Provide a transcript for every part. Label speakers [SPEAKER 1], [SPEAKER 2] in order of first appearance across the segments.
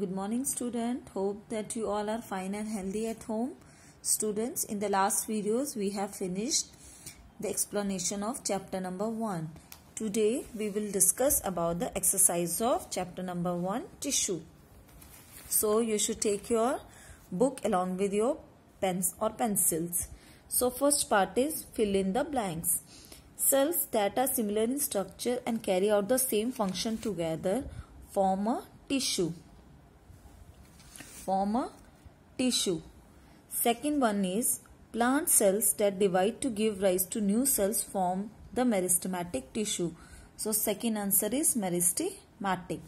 [SPEAKER 1] good morning student hope that you all are fine and healthy at home students in the last videos we have finished the explanation of chapter number 1 today we will discuss about the exercise of chapter number 1 tissue so you should take your book along with your pens or pencils so first part is fill in the blanks cells that are similar in structure and carry out the same function together form a tissue form a tissue. Second one is plant cells that divide to give rise to new cells form the meristematic tissue. So second answer is meristematic.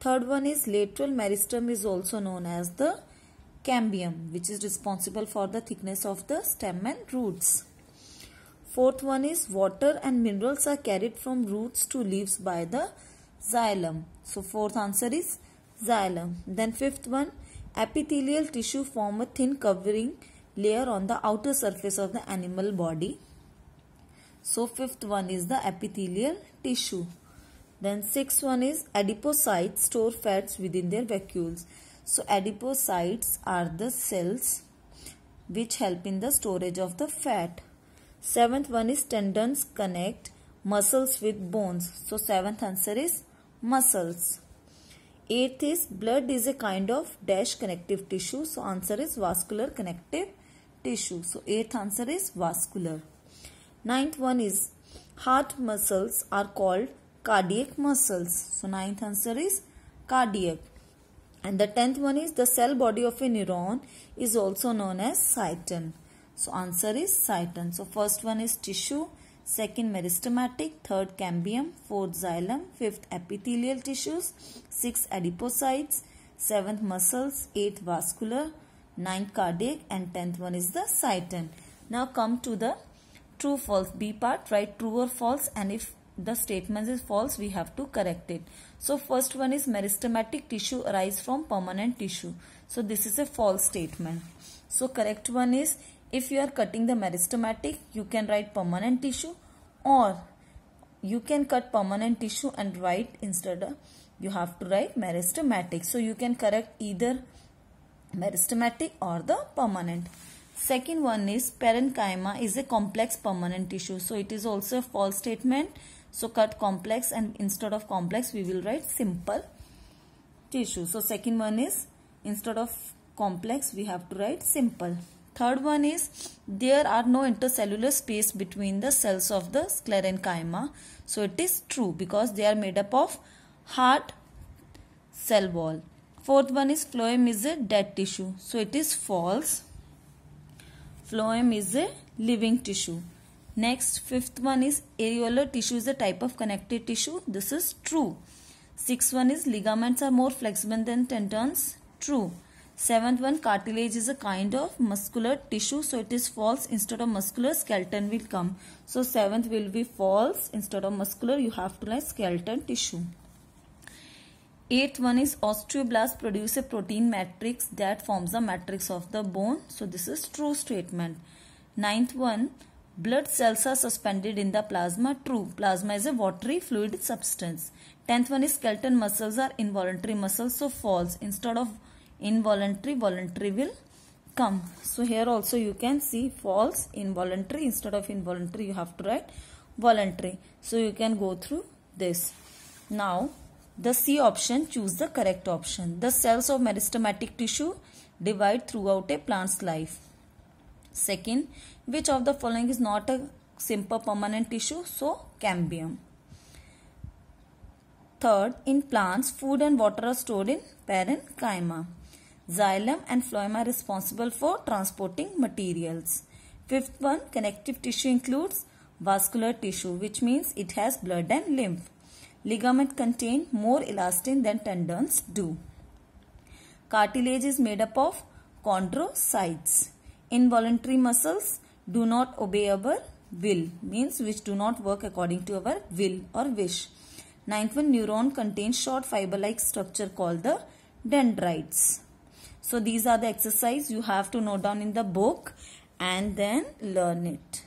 [SPEAKER 1] Third one is lateral meristem is also known as the cambium which is responsible for the thickness of the stem and roots. Fourth one is water and minerals are carried from roots to leaves by the xylem. So fourth answer is xylem. Then fifth one, epithelial tissue form a thin covering layer on the outer surface of the animal body. So fifth one is the epithelial tissue. Then sixth one is adipocytes store fats within their vacuoles. So adipocytes are the cells which help in the storage of the fat. Seventh one is tendons connect muscles with bones. So seventh answer is muscles. Eighth is blood is a kind of dash connective tissue. So answer is vascular connective tissue. So eighth answer is vascular. Ninth one is heart muscles are called cardiac muscles. So ninth answer is cardiac. And the tenth one is the cell body of a neuron is also known as cyton. So answer is cyton. So first one is tissue second meristematic, third cambium, fourth xylem, fifth epithelial tissues, sixth adipocytes, seventh muscles, eighth vascular, ninth cardiac and tenth one is the cyton. Now come to the true false B part, write true or false and if the statement is false we have to correct it. So first one is meristematic tissue arise from permanent tissue. So this is a false statement. So correct one is if you are cutting the meristematic you can write permanent tissue or you can cut permanent tissue and write instead of, you have to write meristematic so you can correct either meristematic or the permanent second one is parenchyma is a complex permanent tissue so it is also a false statement so cut complex and instead of complex we will write simple tissue so second one is instead of complex we have to write simple Third one is there are no intercellular space between the cells of the sclerenchyma. So it is true because they are made up of heart cell wall. Fourth one is phloem is a dead tissue. So it is false. Phloem is a living tissue. Next, fifth one is areolar tissue is a type of connective tissue. This is true. Sixth one is ligaments are more flexible than tendons. True. Seventh one, cartilage is a kind of muscular tissue. So it is false instead of muscular, skeleton will come. So seventh will be false instead of muscular, you have to write skeleton tissue. Eighth one is osteoblast produce a protein matrix that forms the matrix of the bone. So this is true statement. Ninth one, blood cells are suspended in the plasma. True, plasma is a watery fluid substance. Tenth one is skeleton muscles are involuntary muscles. So false instead of involuntary voluntary will come so here also you can see false involuntary instead of involuntary you have to write voluntary so you can go through this now the c option choose the correct option the cells of meristematic tissue divide throughout a plant's life second which of the following is not a simple permanent tissue so cambium Third, in plants, food and water are stored in parenchyma. Xylem and phloem are responsible for transporting materials. Fifth one, connective tissue includes vascular tissue which means it has blood and lymph. Ligament contain more elastin than tendons do. Cartilage is made up of chondrocytes. Involuntary muscles do not obey our will means which do not work according to our will or wish. Ninth one neuron contains short fiber like structure called the dendrites. So these are the exercise you have to note down in the book and then learn it.